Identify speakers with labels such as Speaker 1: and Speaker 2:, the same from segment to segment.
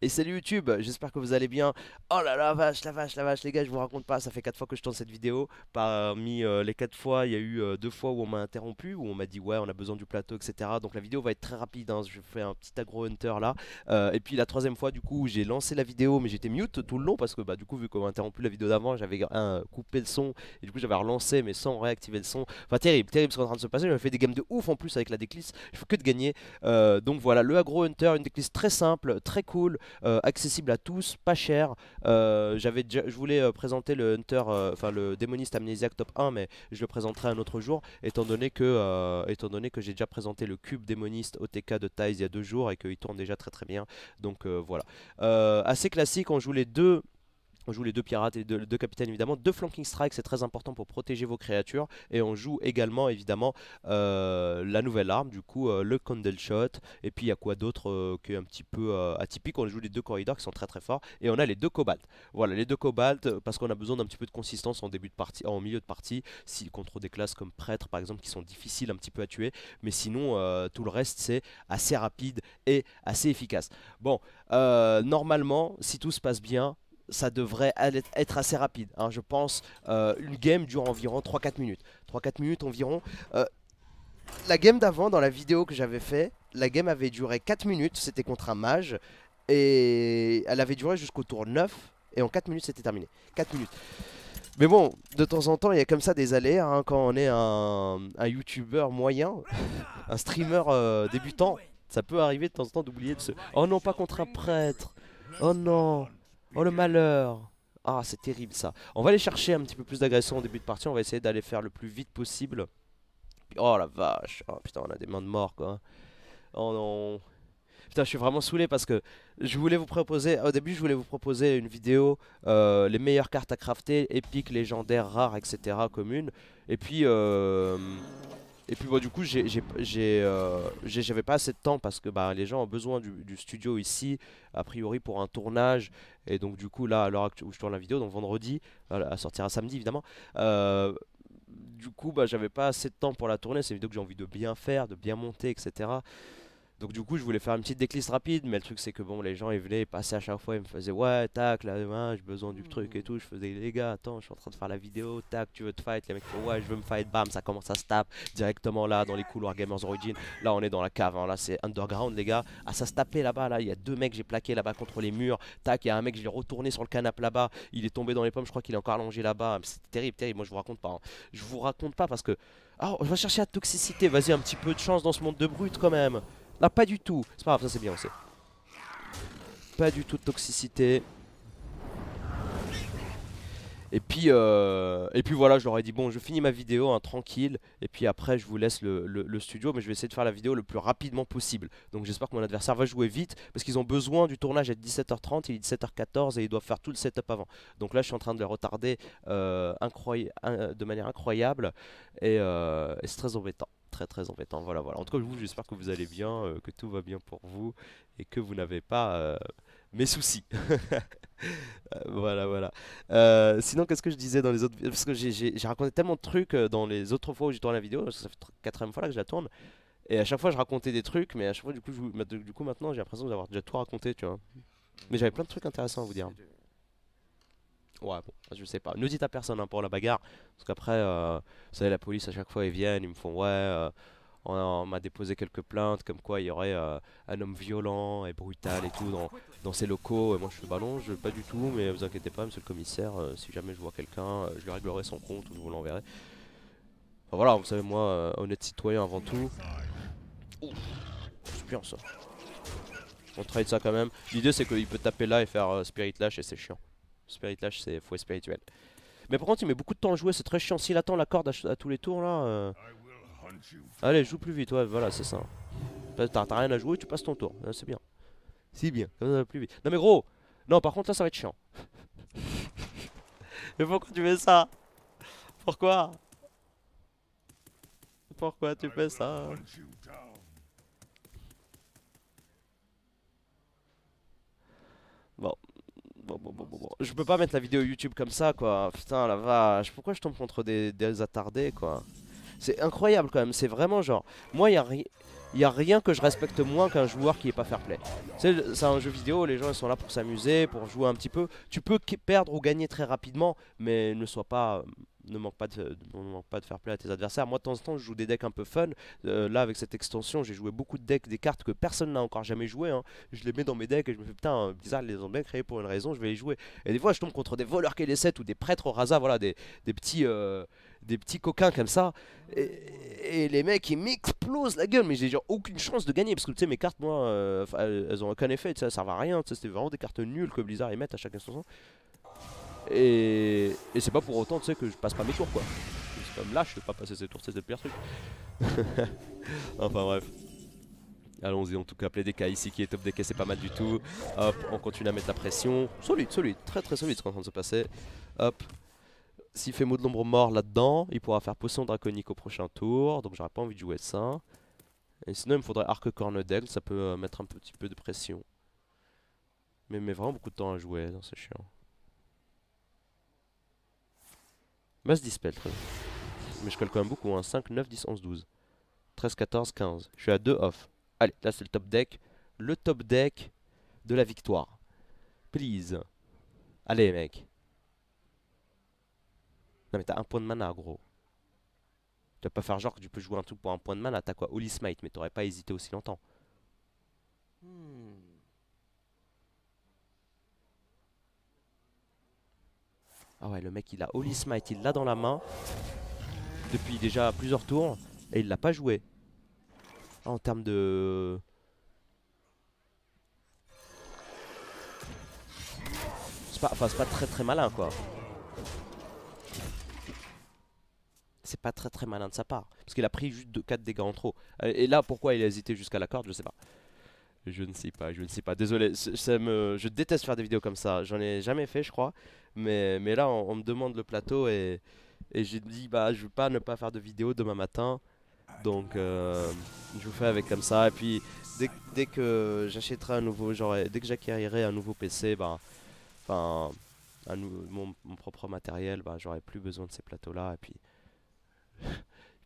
Speaker 1: Et salut YouTube, j'espère que vous allez bien. Oh là la vache, la vache, la vache, les gars, je vous raconte pas, ça fait 4 fois que je tourne cette vidéo. Parmi euh, les 4 fois, il y a eu 2 euh, fois où on m'a interrompu, où on m'a dit ouais, on a besoin du plateau, etc. Donc la vidéo va être très rapide, hein, je fais un petit agro hunter là. Euh, et puis la troisième fois, du coup, j'ai lancé la vidéo, mais j'étais mute tout le long parce que bah, du coup, vu qu'on m'a interrompu la vidéo d'avant, j'avais coupé le son et du coup, j'avais relancé, mais sans réactiver le son. Enfin, terrible, terrible ce qui est en train de se passer. J'avais fait des games de ouf en plus avec la déclisse, je faut que de gagner. donc voilà, le agro hunter, une déclisse très simple, très cool. Euh, accessible à tous, pas cher. Euh, je voulais euh, présenter le Hunter, enfin le démoniste amnésiaque top 1, mais je le présenterai un autre jour, étant donné que, étant donné que j'ai déjà présenté le cube démoniste OTK de Thais il y a deux jours et qu'il tourne déjà très très bien. Donc voilà, assez classique. On joue les deux on joue les deux pirates et deux, deux capitaines évidemment. Deux flanking strikes, c'est très important pour protéger vos créatures. Et on joue également évidemment euh, la nouvelle arme, du coup euh, le candle shot. Et puis il y a quoi d'autre que euh, qui est un petit peu atypique. On joue les deux corridors qui sont très très forts. Et on a les deux cobalt. Voilà, les deux cobalt parce qu'on a besoin d'un petit peu de consistance en début de partie, en milieu de partie. Si contre des classes comme prêtre par exemple qui sont difficiles un petit peu à tuer. Mais sinon tout le reste c'est assez rapide et assez efficace. Bon, normalement si tout se passe bien, ça devrait être assez rapide. Hein. Je pense euh, une game dure environ 3-4 minutes. 3-4 minutes environ. Euh, la game d'avant, dans la vidéo que j'avais fait, la game avait duré 4 minutes, c'était contre un mage. Et elle avait duré jusqu'au tour 9. Et en 4 minutes, c'était terminé. 4 minutes. Mais bon, de temps en temps, il y a comme ça des allées. Hein, quand on est un, youtubeur moyen, un streamer euh, débutant. Ça peut arriver de temps en temps d'oublier de se... Oh non, pas contre un prêtre Oh non Oh le malheur Ah c'est terrible ça On va aller chercher un petit peu plus d'agression au début de partie On va essayer d'aller faire le plus vite possible Oh la vache Oh putain on a des mains de mort quoi Oh non Putain je suis vraiment saoulé parce que je voulais vous proposer Au début je voulais vous proposer une vidéo euh, Les meilleures cartes à crafter, épiques, légendaires, rares, etc. communes Et puis euh, et puis du coup, euh, j'avais pas assez de temps parce que bah, les gens ont besoin du, studio ici, a priori pour un tournage. Et donc du coup, là, à l'heure où je tourne la vidéo, donc vendredi, à sortir à samedi évidemment. Euh, du coup, bah, j'avais pas assez de temps pour la tourner. C'est une vidéo que j'ai envie de bien faire, de bien monter, etc. Donc du coup, je voulais faire une petite décliste rapide, mais le truc c'est que bon, les gens ils venaient, passer à chaque fois, ils me faisaient ouais, tac, là, demain j'ai besoin du truc et mmh. tout. Je faisais les gars, attends, je suis en train de faire la vidéo, tac, tu veux te fight, les mecs ouais, je veux me fight, bam, ça commence à se tape directement là dans les couloirs Gamers Origin. Là, on est dans la cave, hein, là c'est underground, les gars. Ah, ça se tapait là-bas, là, il y a deux mecs, j'ai plaqué là-bas contre les murs, tac, il y a un mec, je l'ai retourné sur le canapé là-bas, il est tombé dans les pommes, je crois qu'il est encore allongé là-bas. C'était terrible, terrible, moi je vous raconte pas. Hein. Je vous raconte pas parce que. Ah, je va chercher la toxicité, vas-y, un petit peu de chance dans ce monde de brut quand même. Non, pas du tout. C'est pas grave, ça c'est bien aussi. Pas du tout de toxicité. Et puis, euh, et puis voilà, je leur ai dit, bon, je finis ma vidéo hein, tranquille, et puis après, je vous laisse le, studio, mais je vais essayer de faire la vidéo le plus rapidement possible. Donc j'espère que mon adversaire va jouer vite, parce qu'ils ont besoin du tournage à 17h30, il est 17h14, et ils doivent faire tout le setup avant. Donc là, je suis en train de les retarder euh, de manière incroyable, euh, et, c'est très embêtant. Très très embêtant, voilà voilà. En tout cas, vous, j'espère que vous allez bien, que tout va bien pour vous et que vous n'avez pas mes soucis. voilà, voilà. Euh, sinon, qu'est-ce que je disais dans les autres Parce que j'ai raconté tellement de trucs euh, dans les autres fois où j'ai tourné la vidéo, ça fait quatrième fois que je la tourne. Et à chaque fois, je racontais des trucs, mais à chaque fois, du coup, du coup maintenant, j'ai l'impression d'avoir déjà tout raconté, tu vois. Mais j'avais plein de trucs intéressants à vous dire. Ouais, bon, je sais pas. Ne dites à personne hein, pour la bagarre, parce qu'après, euh, vous savez, la police à chaque fois, ils viennent, ils me font ouais. Euh, on m'a déposé quelques plaintes comme quoi il y aurait euh, un homme violent et brutal et tout dans, ses locaux. Et moi je fais bah je, pas du tout, mais vous inquiétez pas, monsieur le commissaire, euh, si jamais je vois quelqu'un, euh, je lui réglerai son compte ou je vous l'enverrai. voilà, vous savez, moi, honnête citoyen avant tout. c'est bien ça. On trade ça quand même. L'idée c'est qu'il peut taper là et faire Spirit Lash et c'est chiant. Spirit Lash c'est fouet spirituel. Mais par contre il met beaucoup de temps à jouer, c'est très chiant. S'il attend la corde à, tous les tours là, Allez, joue plus vite, ouais, voilà, c'est ça. T'as rien à jouer, tu passes ton tour, c'est bien. Si bien, comme ça plus vite. Non mais gros Non, par contre là, ça va être chiant. mais pourquoi tu fais ça Pourquoi Pourquoi tu fais ça Bon. Bon, bon, bon, Je peux pas mettre la vidéo YouTube comme ça, quoi. Putain, la vache. Pourquoi je tombe contre des, des attardés, quoi c'est incroyable quand même, c'est vraiment genre... Moi, il n'y a, y a rien que je respecte moins qu'un joueur qui est pas fair play. C'est un jeu vidéo, les gens ils sont là pour s'amuser, pour jouer un petit peu. Tu peux perdre ou gagner très rapidement, mais ne sois pas... Euh, ne manque pas de, ne pas de faire plaisir à tes adversaires. Moi, de temps en temps, je joue des decks un peu fun. Euh, là, avec cette extension, j'ai joué beaucoup de decks, des cartes que personne n'a encore jamais joué. Hein. Je les mets dans mes decks et je me fais putain, bizarre, ils les ont bien créées pour une raison, je vais les jouer. Et des fois, je tombe contre des voleurs qui les 7 ou des prêtres au hasard, voilà, des, petits. Euh, des petits coquins comme ça et, les mecs ils m'explosent la gueule mais j'ai aucune chance de gagner parce que tu sais mes cartes moi euh, elles ont aucun effet ça sert à rien c'était vraiment des cartes nulles que Blizzard ils mettent à chaque instant et, c'est pas pour autant, tu sais, que je passe pas mes tours, quoi. C'est comme là, je peux pas passer ces tours, c'est le pire truc. enfin bref. Allons-y en tout cas, play des ici qui est top DK c'est pas mal du tout. Hop, on continue à mettre la pression. Solide, solide, très très solide ce qu'on est en train de se passer. Hop. S'il fait mot de l'ombre mort là-dedans, il pourra faire potion draconique au prochain tour. Donc j'aurais pas envie de jouer ça. Et sinon il me faudrait arc corne ça peut euh, mettre un petit peu de pression. Mais, met vraiment beaucoup de temps à jouer, dans hein, ce chiant. se Dispel, Mais je colle quand même beaucoup, hein. 5, 9, 10, 11, 12. 13, 14, 15. Je suis à 2 off. Allez, là c'est le top deck. Le top deck de la victoire. Please. Allez, mec. Non mais t'as un point de mana, gros. Tu vas pas faire genre que tu peux jouer un truc pour un point de mana. T'as quoi Holy Smite, mais t'aurais pas hésité aussi longtemps. Hmm. Ah ouais, le mec il a Holy Smite, il l'a dans la main depuis déjà plusieurs tours et il l'a pas joué. Ah, en termes de. C'est pas, pas très très malin quoi. C'est pas très très malin de sa part. Parce qu'il a pris juste 4 dégâts en trop. Euh, et là, pourquoi il a hésité jusqu'à la corde, je sais pas. Je ne sais pas, je ne sais pas. Désolé, me... je déteste faire des vidéos comme ça. J'en ai jamais fait, je crois. Mais, mais là, on, me demande le plateau et, et j'ai dit, bah, je veux pas ne pas faire de vidéo demain matin. Donc, euh, je vous fais avec comme ça. Et puis, dès, que j'achèterai un nouveau, dès que j'acquérirai un nouveau PC, bah, enfin, mon, mon, propre matériel, bah, j'aurai plus besoin de ces plateaux-là. Et puis,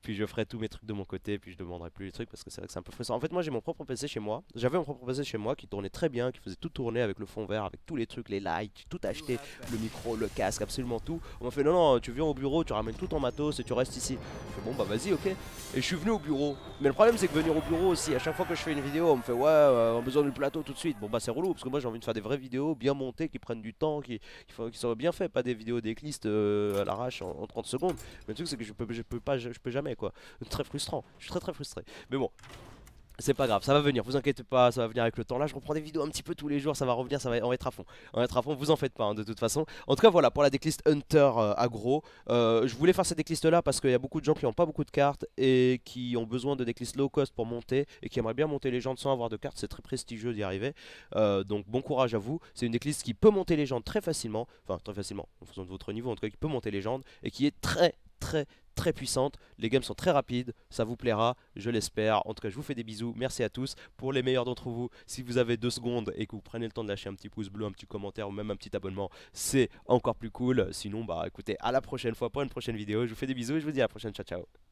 Speaker 1: puis je ferai tous mes trucs de mon côté, puis je demanderai plus les trucs parce que c'est vrai que c'est un peu frustrant. En fait, moi j'ai mon propre PC chez moi. J'avais mon propre PC chez moi qui tournait très bien, qui faisait tout tourner avec le fond vert, avec tous les trucs, les lights, tout acheté, le micro, le casque, absolument tout. On m'a fait non, non, tu viens au bureau, tu ramènes tout ton matos et tu restes ici. Je fais, bon bah vas-y, ok. Et je suis venu au bureau. Mais le problème c'est que venir au bureau aussi, à chaque fois que je fais une vidéo, on me fait ouais, euh, on a besoin du plateau tout de suite. Bon bah c'est relou parce que moi j'ai envie de faire des vraies vidéos bien montées qui prennent du temps, qui, qui, bien faites, pas des vidéos des euh, à l'arrache en, 30 secondes. Mais le truc c'est que je peux, je peux pas, je peux jamais quoi. Très frustrant, je suis très très frustré. Mais bon, c'est pas grave, ça va venir, vous inquiétez pas, ça va venir avec le temps. Là, je reprends des vidéos un petit peu tous les jours, ça va revenir, ça va en être à fond. va être à fond, vous en faites pas hein, de toute façon. En tout cas, voilà, pour la décliste Hunter euh, agro euh, je voulais faire cette décliste là parce qu'il y a beaucoup de gens qui n'ont pas beaucoup de cartes et qui ont besoin de decklist low cost pour monter et qui aimeraient bien monter les légende sans avoir de cartes. C'est très prestigieux d'y arriver. Euh, donc, bon courage à vous. C'est une decklist qui peut monter les légende très facilement, enfin, très facilement, en fonction de votre niveau, en tout cas, qui peut monter légende et qui est très très très puissante. Les games sont très rapides, ça vous plaira, je l'espère. En tout cas, je vous fais des bisous, merci à tous. Pour les meilleurs d'entre vous, si vous avez deux secondes et que vous prenez le temps de lâcher un petit pouce bleu, un petit commentaire ou même un petit abonnement, c'est encore plus cool. Sinon, bah écoutez, à la prochaine fois pour une prochaine vidéo. Je vous fais des bisous et je vous dis à la prochaine. Ciao, ciao.